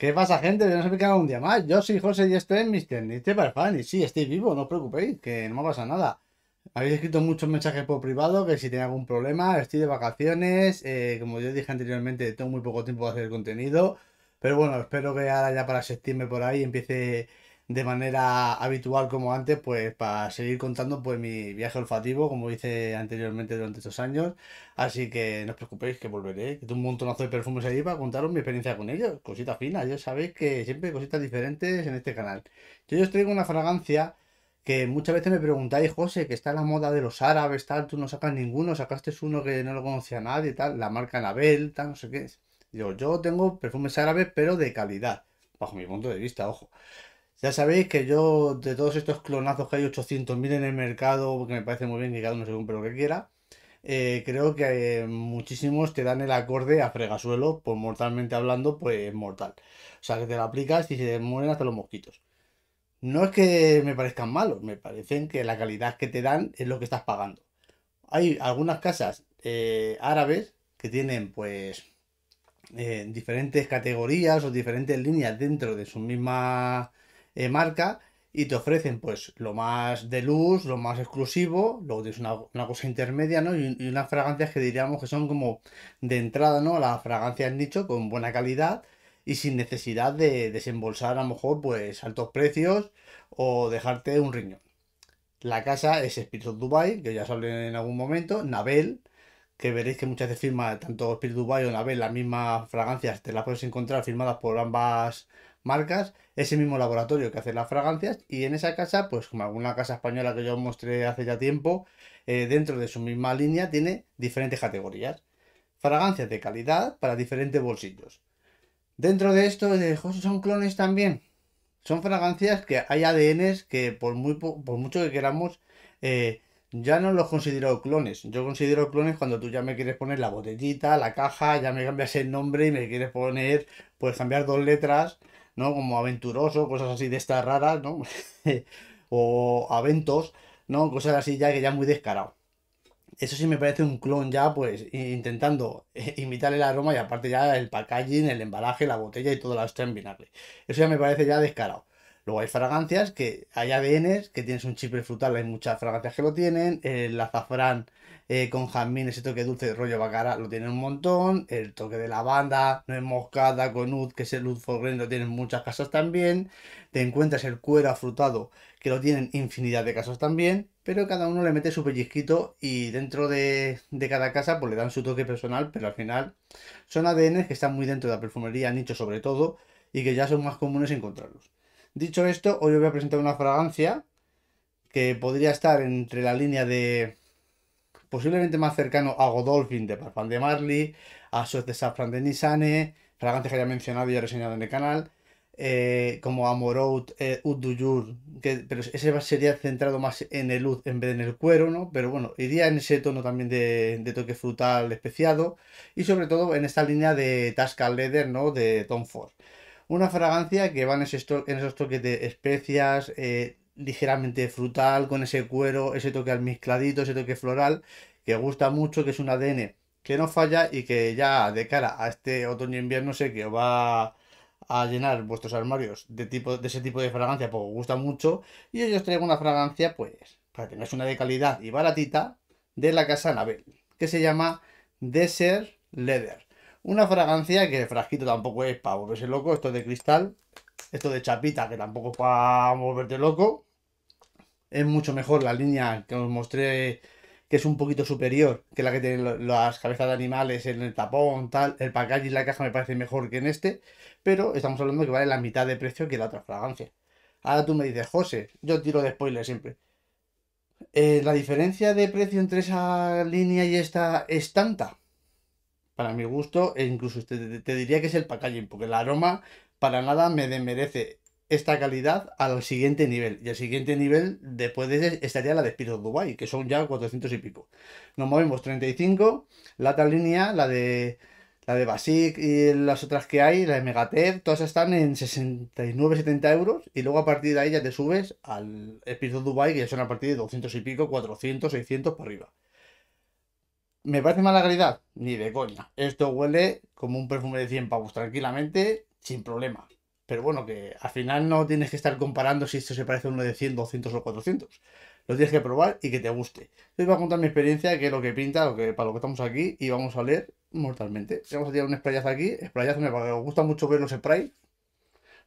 ¿Qué pasa, gente? sé qué hago un día más. Yo soy José y estoy es Mr. Nietzsche Y sí, estoy vivo, no os preocupéis, que no me pasa nada. Habéis escrito muchos mensajes por privado que si tenía algún problema, estoy de vacaciones. Eh, como yo dije anteriormente, tengo muy poco tiempo de hacer contenido. Pero bueno, espero que ahora ya para septiembre por ahí empiece de manera habitual como antes, pues para seguir contando pues mi viaje olfativo, como hice anteriormente durante estos años. Así que no os preocupéis que volveré, que tengo un montonazo de perfumes ahí para contaros mi experiencia con ellos, cositas finas, ya sabéis que siempre cositas diferentes en este canal. Yo os traigo una fragancia que muchas veces me preguntáis, José, que está en la moda de los árabes, tal, tú no sacas ninguno, sacaste uno que no lo conocía nadie, tal, la marca Nabel tal, no sé qué. yo yo tengo perfumes árabes, pero de calidad, bajo mi punto de vista, ojo. Ya sabéis que yo, de todos estos clonazos que hay 800.000 en el mercado, que me parece muy bien que cada uno se compre lo que quiera, eh, creo que eh, muchísimos te dan el acorde a fregasuelo, pues mortalmente hablando, pues mortal. O sea, que te lo aplicas y se mueren hasta los mosquitos. No es que me parezcan malos, me parecen que la calidad que te dan es lo que estás pagando. Hay algunas casas eh, árabes que tienen pues diferentes categorías o diferentes líneas dentro de sus mismas eh, marca y te ofrecen pues lo más de luz, lo más exclusivo, luego tienes una, cosa intermedia, Y, unas fragancias que diríamos que son como de entrada, ¿no? Las fragancias nicho con buena calidad y sin necesidad de desembolsar a lo mejor pues altos precios o dejarte un riñón. La casa es Spirit of Dubai, que ya os hablé en algún momento, Nabel, que veréis que muchas veces firma tanto Spirit Dubai o Nabel, las mismas fragancias te las puedes encontrar firmadas por ambas marcas ese mismo laboratorio que hace las fragancias y en esa casa, pues como alguna casa española que yo mostré hace ya tiempo, eh, dentro de su misma línea tiene diferentes categorías. Fragancias de calidad para diferentes bolsillos. Dentro de esto, de, son clones también. Son fragancias que hay ADNs que por, muy, por mucho que queramos, eh, ya no los considero clones. Yo considero clones cuando tú ya me quieres poner la botellita, la caja, ya me cambias el nombre y me quieres poner, pues cambiar dos letras ¿no? Como aventuroso, cosas así de estas raras, ¿no? o aventos, ¿no? Cosas así ya que ya muy descarado. Eso sí me parece un clon ya, pues, intentando eh, imitar el aroma y aparte ya el packaging, el embalaje, la botella y todo lo está en vinagre. Eso ya me parece ya descarado. Luego hay fragancias que hay ADNs que tienes un chip frutal, hay muchas fragancias que lo tienen, el azafrán eh, con jazmín, ese toque dulce, de rollo bacara, lo tienen un montón. El toque de lavanda, no es moscada, con ud, que es el ud for lo tienen muchas casas también. Te encuentras el cuero afrutado, que lo tienen infinidad de casas también. Pero cada uno le mete su pellizquito y dentro de, cada casa pues le dan su toque personal, pero al final son ADN que están muy dentro de la perfumería, nicho sobre todo, y que ya son más comunes encontrarlos. Dicho esto, hoy os voy a presentar una fragancia que podría estar entre la línea de posiblemente más cercano a Godolphin de Parfum de Marley, a Suez de Safran de Nisane, fragancias que ya he mencionado y he reseñado en el canal, eh, como Amorout, eh, Jour, que, pero ese sería centrado más en el luz en vez de en el cuero, ¿no? Pero bueno, iría en ese tono también de, toque frutal especiado y sobre todo en esta línea de Tasca Leather, ¿no? De Tom Ford. Una fragancia que va en, esos toques de especias, eh, ligeramente frutal, con ese cuero, ese toque almizcladito, ese toque floral, que gusta mucho, que es un ADN que no falla y que ya de cara a este otoño invierno sé que va a llenar vuestros armarios de tipo de ese tipo de fragancia porque gusta mucho y hoy os traigo una fragancia pues para que tengáis una de calidad y baratita de la casa Nabel, que se llama Desert Leather una fragancia que el frasquito tampoco es para volverse loco esto de cristal esto de chapita que tampoco para volverte loco es mucho mejor la línea que os mostré que es un poquito superior que la que tienen las cabezas de animales en el tapón, tal. El packaging y la caja me parece mejor que en este, pero estamos hablando que vale la mitad de precio que la otra fragancia. Ahora tú me dices, José, yo tiro de spoiler siempre. Eh, la diferencia de precio entre esa línea y esta es tanta. Para mi gusto, e incluso te, te diría que es el packaging, porque el aroma para nada me desmerece esta calidad al siguiente nivel. Y al siguiente nivel después de estaría la de Spirit Dubai, que son ya 400 y pico. Nos movemos 35, la tal línea, la de la de Basic y las otras que hay, la de Megatev, todas están en 69, 70 euros. Y luego a partir de ahí ya te subes al Spirit Dubai, que ya son a partir de 200 y pico, 400, 600 para arriba. ¿Me parece mala calidad? Ni de coña. Esto huele como un perfume de 100 pavos, tranquilamente, sin problema. Pero bueno, que al final no tienes que estar comparando si esto se parece a uno de 100, 200 o 400. Lo tienes que probar y que te guste. Les voy a contar mi experiencia, que es lo que pinta, lo que, para lo que estamos aquí, y vamos a leer mortalmente. Vamos a tirar un sprayazo aquí. Sprayazo me, gusta mucho ver los sprays.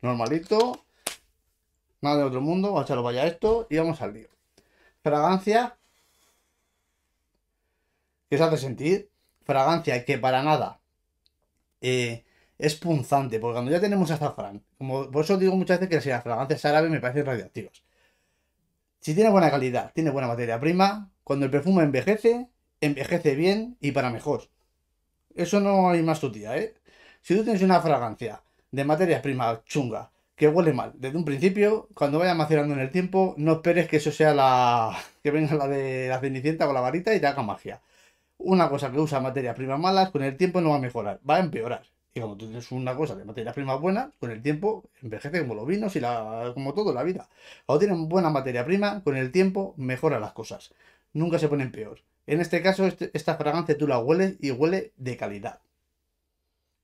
Normalito. Nada de otro mundo. Vamos a echarlo vaya esto y vamos al lío. Fragancia que se hace sentir. Fragancia que para nada eh, es punzante, porque cuando ya tenemos azafrán, como por eso digo muchas veces que las fragancias árabes me parecen radioactivas. Si tiene buena calidad, tiene buena materia prima, cuando el perfume envejece, envejece bien y para mejor. Eso no hay más tutía, ¿eh? Si tú tienes una fragancia de materia prima chunga, que huele mal desde un principio, cuando vaya macerando en el tiempo, no esperes que eso sea la. que venga la de la cenicienta con la varita y te haga magia. Una cosa que usa materia prima malas, con el tiempo no va a mejorar, va a empeorar. Y cuando tú tienes una cosa de materia prima buena, con el tiempo envejece como los vinos y la, como todo la vida. Cuando tienes buena materia prima, con el tiempo mejora las cosas. Nunca se ponen peor. En este caso, este, esta fragancia tú la hueles y huele de calidad.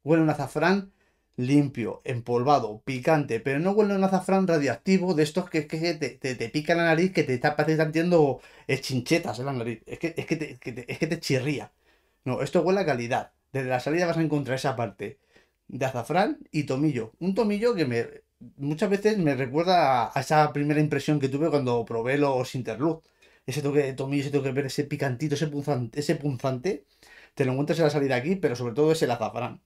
Huele un azafrán limpio, empolvado, picante, pero no huele un azafrán radioactivo de estos que, que te, pica la nariz, que te está, te chinchetas en la nariz. Es que, te, es que te chirría. No, esto huele a calidad de la salida vas a encontrar esa parte de azafrán y tomillo. Un tomillo que me, muchas veces me recuerda a, esa primera impresión que tuve cuando probé los Interlud. Ese toque de tomillo, ese toque de ese picantito, ese punzante, ese punzante, te lo encuentras en la salida aquí, pero sobre todo es el azafrán.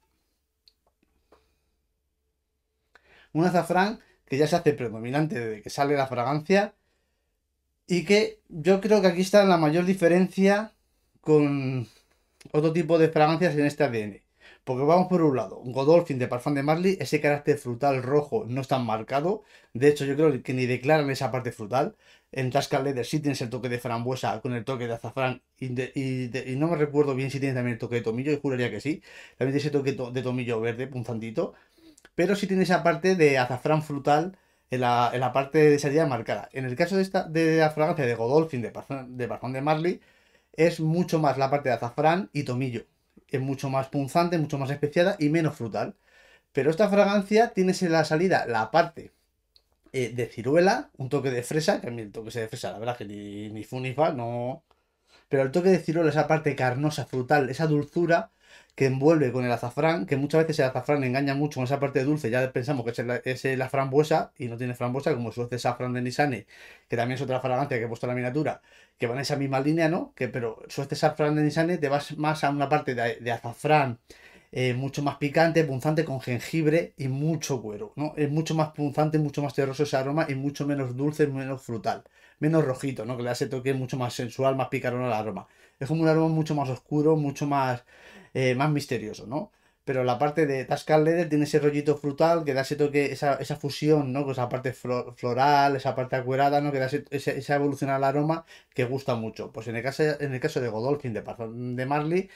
Un azafrán que ya se hace predominante desde que sale la fragancia y que yo creo que aquí está la mayor diferencia con otro tipo de fragancias en este ADN. Porque vamos por un lado, Godolphin de Parfum de Marley, ese carácter frutal rojo no está marcado. De hecho, yo creo que ni declaran esa parte frutal. En Tascar Leather sí tienes el toque de frambuesa con el toque de azafrán. Y, no me recuerdo bien si tienes también el toque de tomillo, y juraría que sí. También tiene ese toque de tomillo verde, punzantito. Pero sí tiene esa parte de azafrán frutal en la, parte de salida marcada. En el caso de, esta, la fragancia de Godolphin de Parfum de, Parfum de Marley es mucho más la parte de azafrán y tomillo. Es mucho más punzante, mucho más especiada y menos frutal. Pero esta fragancia tiene en la salida la parte eh, de ciruela, un toque de fresa, que a mí el toque de fresa, la verdad que ni, fun no. Pero el toque de ciruela, esa parte carnosa, frutal, esa dulzura, que envuelve con el azafrán, que muchas veces el azafrán engaña mucho con esa parte dulce, ya pensamos que es, la frambuesa y no tiene frambuesa, como su azafrán de Nisane, que también es otra fragancia que he puesto en la miniatura, que van a esa misma línea, ¿no? Que, pero su azafrán de Nisane te vas más a una parte de, azafrán eh, mucho más picante, punzante, con jengibre y mucho cuero, ¿no? Es mucho más punzante, mucho más terroso ese aroma y mucho menos dulce, menos frutal, menos rojito, ¿no? Que le hace toque mucho más sensual, más picarón el aroma. Es como un aroma mucho más oscuro, mucho más eh, más misterioso, ¿no? Pero la parte de Tascal Leather tiene ese rollito frutal que da ese toque, esa, fusión, ¿no? Con esa parte floral, esa parte acuerada, ¿no? Que da ese, esa evolución al aroma que gusta mucho. Pues en el caso, en el caso de Godolphin, de, de Marley,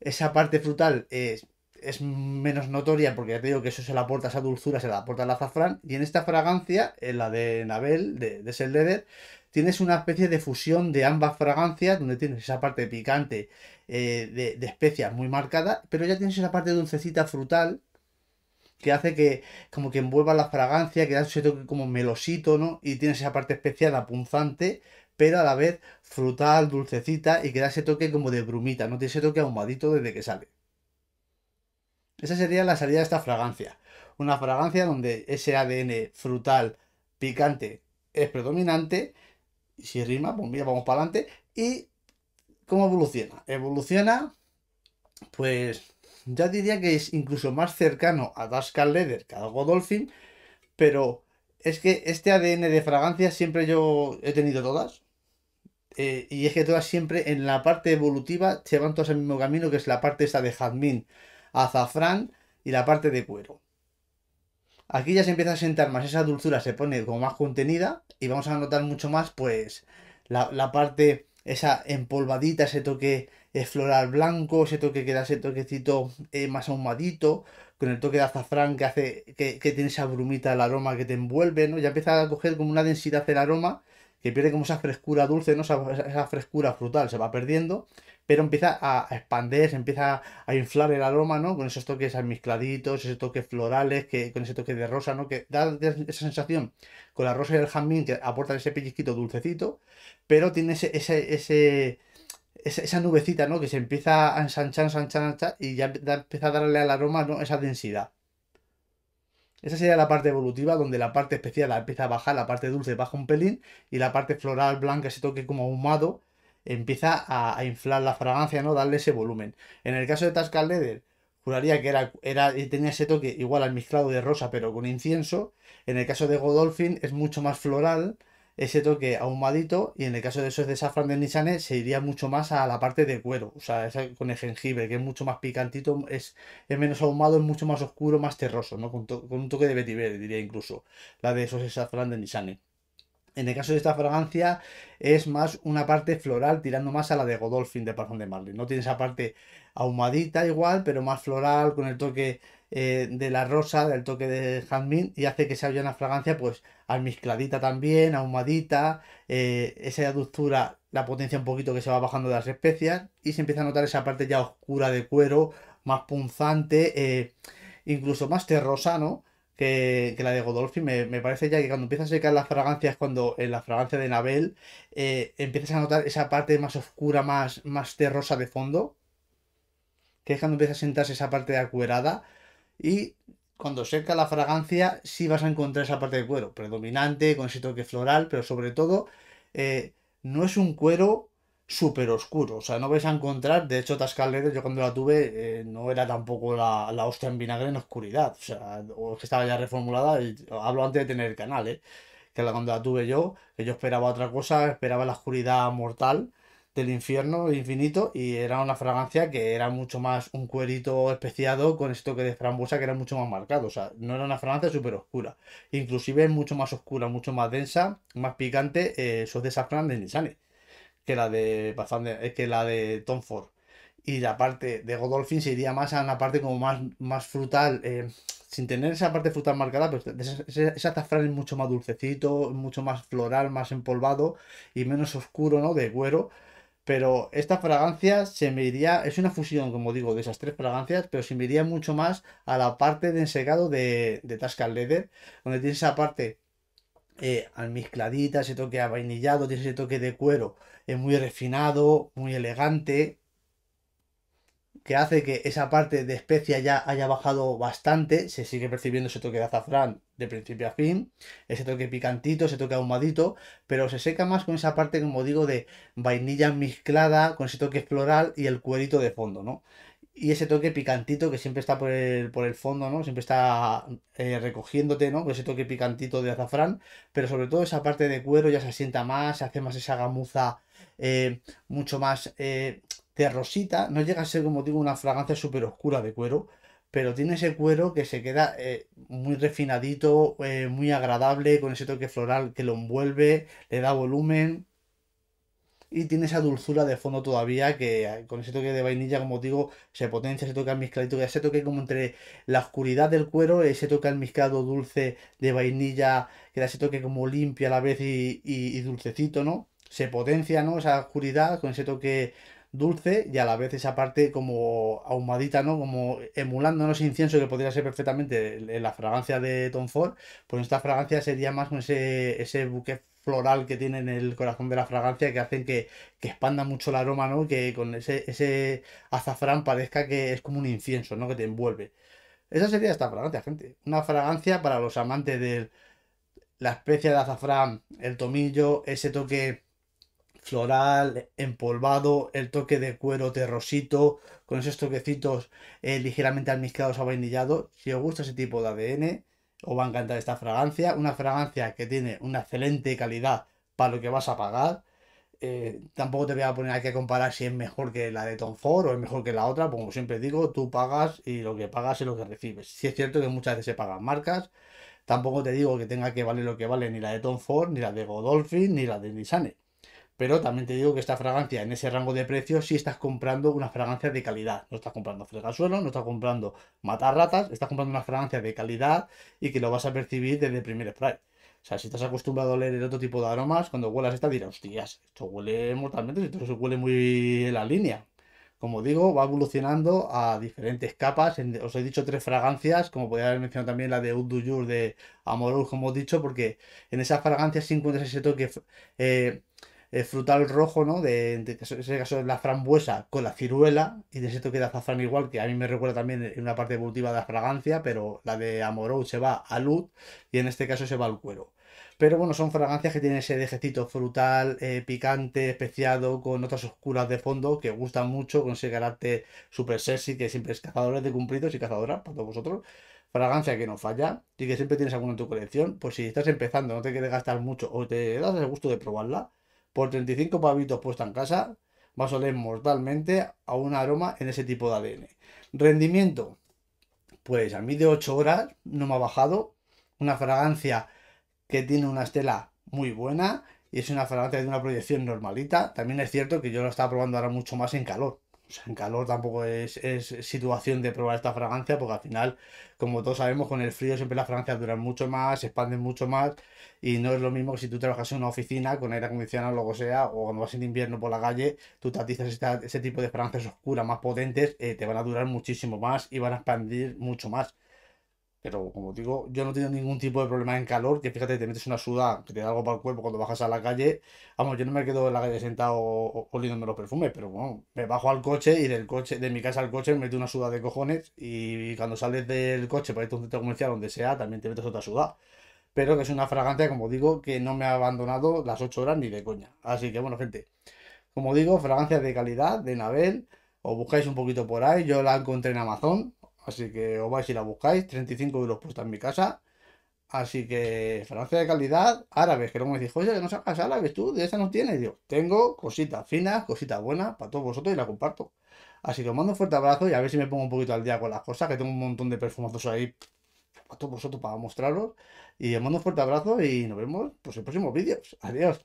esa parte frutal es es menos notoria porque ya te digo que eso se la aporta esa dulzura, se la aporta el azafrán. Y en esta fragancia, en la de Nabel, de, de Leather tienes una especie de fusión de ambas fragancias, donde tienes esa parte picante eh, de, de, especias muy marcada, pero ya tienes esa parte dulcecita frutal que hace que como que envuelva la fragancia, que da ese toque como melosito, ¿no? Y tienes esa parte especiada, punzante, pero a la vez frutal, dulcecita y que da ese toque como de brumita, no tiene ese toque ahumadito desde que sale. Esa sería la salida de esta fragancia. Una fragancia donde ese ADN frutal picante es predominante si rima, pues mira, vamos para adelante. ¿Y cómo evoluciona? Evoluciona, pues ya diría que es incluso más cercano a Daskal Leather que a Godolphin, pero es que este ADN de fragancia siempre yo he tenido todas. Eh, y es que todas siempre en la parte evolutiva se van todas al mismo camino, que es la parte esa de jazmín, azafrán y la parte de cuero. Aquí ya se empieza a sentar más esa dulzura, se pone como más contenida y vamos a notar mucho más, pues, la, parte, esa empolvadita, ese toque eh, floral blanco, ese toque que da ese toquecito eh, más ahumadito, con el toque de azafrán que hace que, tiene esa brumita el aroma que te envuelve, ¿no? Ya empieza a coger como una densidad del aroma que pierde como esa frescura dulce, ¿no? esa frescura frutal se va perdiendo pero empieza a expandirse, empieza a inflar el aroma, ¿no? Con esos toques almizcladitos, esos toques florales, que, con ese toque de rosa, ¿no? Que da esa sensación con la rosa y el jazmín que aportan ese pellizquito dulcecito, pero tiene ese, ese, ese esa, nubecita, ¿no? Que se empieza a ensanchar, ensanchar, ensanchar y ya empieza a darle al aroma, ¿no? Esa densidad. Esa sería la parte evolutiva, donde la parte especial empieza a bajar, la parte dulce baja un pelín y la parte floral blanca, ese toque como ahumado, empieza a, inflar la fragancia, ¿no? Darle ese volumen. En el caso de Tascal Leather, juraría que era, era, tenía ese toque igual al mezclado de rosa, pero con incienso. En el caso de Godolphin es mucho más floral, ese toque ahumadito. Y en el caso de esos de Safran de Nishane eh, se iría mucho más a la parte de cuero, o sea, con el jengibre, que es mucho más picantito, es, menos ahumado, es mucho más oscuro, más terroso, ¿no? Con, con un toque de vetiver, diría incluso, la de esos de Safran de Nishane eh. En el caso de esta fragancia es más una parte floral tirando más a la de Godolphin de Parfum de Marley. No tiene esa parte ahumadita igual, pero más floral con el toque eh, de la rosa, del toque de jazmín y hace que se haya una fragancia pues almizcladita también, ahumadita. Eh, esa aductura la potencia un poquito que se va bajando de las especias y se empieza a notar esa parte ya oscura de cuero, más punzante, eh, incluso más terrosa, ¿no? que, la de Godolphin. Me, parece ya que cuando empiezas a secar las fragancias, cuando en la fragancia de Nabel, eh, empiezas a notar esa parte más oscura, más, más terrosa de fondo. Que es cuando empieza a sentarse esa parte de acuerada. Y cuando seca la fragancia, sí vas a encontrar esa parte de cuero predominante, con ese toque floral, pero sobre todo, eh, no es un cuero súper oscuro. O sea, no vais a encontrar, de hecho, Tascalero, yo cuando la tuve, eh, no era tampoco la, la, hostia en vinagre en oscuridad. O sea, que estaba ya reformulada, hablo antes de tener el canal, eh, que la, cuando la tuve yo, yo esperaba otra cosa, esperaba la oscuridad mortal del infierno infinito y era una fragancia que era mucho más un cuerito especiado con esto que de frambuesa que era mucho más marcado, o sea, no era una fragancia súper oscura, inclusive es mucho más oscura, mucho más densa, más picante, eh, de safran de que la de eh, que la de Tom Ford. Y la parte de Godolphin se iría más a una parte como más, más frutal, eh, sin tener esa parte frutal marcada, pero ese, azafrán es mucho más dulcecito, mucho más floral, más empolvado y menos oscuro, ¿no? De cuero Pero esta fragancia se me iría, es una fusión, como digo, de esas tres fragancias, pero se me iría mucho más a la parte de ensegado de, de Tasca Leather, donde tiene esa parte eh, almizcladita, ese toque avainillado, tiene ese toque de cuero es muy refinado, muy elegante, que hace que esa parte de especia ya haya bajado bastante, se sigue percibiendo ese toque de azafrán de principio a fin, ese toque picantito, ese toque ahumadito, pero se seca más con esa parte, como digo, de vainilla mezclada, con ese toque floral y el cuerito de fondo, ¿no? y ese toque picantito que siempre está por el, por el fondo, ¿no? Siempre está eh, recogiéndote, ¿no? Ese toque picantito de azafrán, pero sobre todo esa parte de cuero ya se asienta más, se hace más esa gamuza eh, mucho más eh, terrosita, no llega a ser como digo una fragancia súper oscura de cuero, pero tiene ese cuero que se queda muy refinadito, muy agradable, con ese toque floral que lo envuelve, le da volumen, y tiene esa dulzura de fondo todavía que ah, con ese toque de vainilla, como digo, se potencia se toca ese toque que ese toque como entre la oscuridad del cuero, ese eh, toque almizclado dulce de vainilla, que da ese toque como limpio a la vez y, dulcecito, ¿no? Se potencia, ¿no? Esa oscuridad con ese toque dulce y a la vez esa parte como ahumadita, ¿no? Como emulando ese incienso que podría ser perfectamente la fragancia de Tom Ford, pues esta fragancia sería más con ese, ese buque floral que tiene en el corazón de la fragancia que hacen que, expanda mucho el aroma, ¿no? Que con ese, azafrán parezca que es como un incienso, ¿no? Que te envuelve. Esa sería esta fragancia, gente. Una fragancia para los amantes de la especie de azafrán, el tomillo, ese toque floral, empolvado, el toque de cuero terrosito, con esos toquecitos eh, ligeramente almizclados o vainillado. Si os gusta ese tipo de ADN, os va a encantar esta fragancia. Una fragancia que tiene una excelente calidad para lo que vas a pagar. Eh, tampoco te voy a poner aquí a comparar si es mejor que la de Tom Ford o es mejor que la otra, como siempre digo, tú pagas y lo que pagas es lo que recibes. Si es cierto que muchas veces se pagan marcas, tampoco te digo que tenga que valer lo que vale ni la de Tom Ford, ni la de Godolphin, ni la de Nissan. Pero también te digo que esta fragancia en ese rango de precio sí estás comprando una fragancia de calidad. No estás comprando fregasuelo, no estás comprando matar ratas, estás comprando una fragancia de calidad y que lo vas a percibir desde el primer spray. O sea, si estás acostumbrado a leer el otro tipo de aromas, cuando huelas esta dirás, hostias, esto huele mortalmente, esto se huele muy en la línea. Como digo, va evolucionando a diferentes capas. Os he dicho tres fragancias, como podría haber mencionado también la de Oud du de Amorous, como he dicho, porque en esas fragancias sí encuentras ese toque eh, frutal rojo, ¿no? en ese caso la frambuesa con la ciruela, y de cierto queda azafrán igual, que a mí me recuerda también en una parte evolutiva de la fragancia, pero la de Amorou se va a luz y en este caso se va al cuero. Pero bueno, son fragancias que tienen ese dejecito frutal, eh, picante, especiado, con notas oscuras de fondo, que gustan mucho, con ese carácter super sexy, que siempre es cazadores de cumplidos y cazadoras, para todos vosotros fragancia que no falla y que siempre tienes alguna en tu colección, pues si estás empezando, no te quieres gastar mucho o te das el gusto de probarla, por 35 pavitos puesta en casa, va a oler mortalmente a un aroma en ese tipo de ADN. Rendimiento, pues a mí de 8 horas no me ha bajado. Una fragancia que tiene una estela muy buena y es una fragancia de una proyección normalita. También es cierto que yo lo estaba probando ahora mucho más en calor en calor tampoco es, situación de probar esta fragancia, porque al final, como todos sabemos, con el frío siempre las fragancias duran mucho más, se expanden mucho más, y no es lo mismo que si tú trabajas en una oficina con aire acondicionado o lo que sea, o cuando vas en invierno por la calle, tú tatizas ese tipo de fragancias oscuras más potentes, eh, te van a durar muchísimo más y van a expandir mucho más. Pero como digo, yo no tengo ningún tipo de problema en calor, que fíjate, te metes una sudada, que te da algo para el cuerpo cuando bajas a la calle. Vamos, yo no me quedo en la calle sentado oliéndome los perfumes, pero bueno, me bajo al coche y del coche, de mi casa al coche me meto una sudada de cojones y cuando sales del coche para irte a un centro comercial donde sea, también te metes otra sudada. Pero que es una fragancia, como digo, que no me ha abandonado las 8 horas ni de coña. Así que bueno, gente, como digo, fragancia de calidad, de Nabel, os buscáis un poquito por ahí, yo la encontré en Amazon Así que os vais y la buscáis. 35 euros puesta en mi casa. Así que Francia de calidad, árabes, que no me dijo, oye, no sacas árabes tú, de esa no tienes. yo tengo cositas finas, cositas buenas para todos vosotros y la comparto. Así que os mando un fuerte abrazo y a ver si me pongo un poquito al día con las cosas, que tengo un montón de perfumazos ahí para todos vosotros para mostraros. Y os mando un fuerte abrazo y nos vemos pues, en próximos vídeos. Adiós.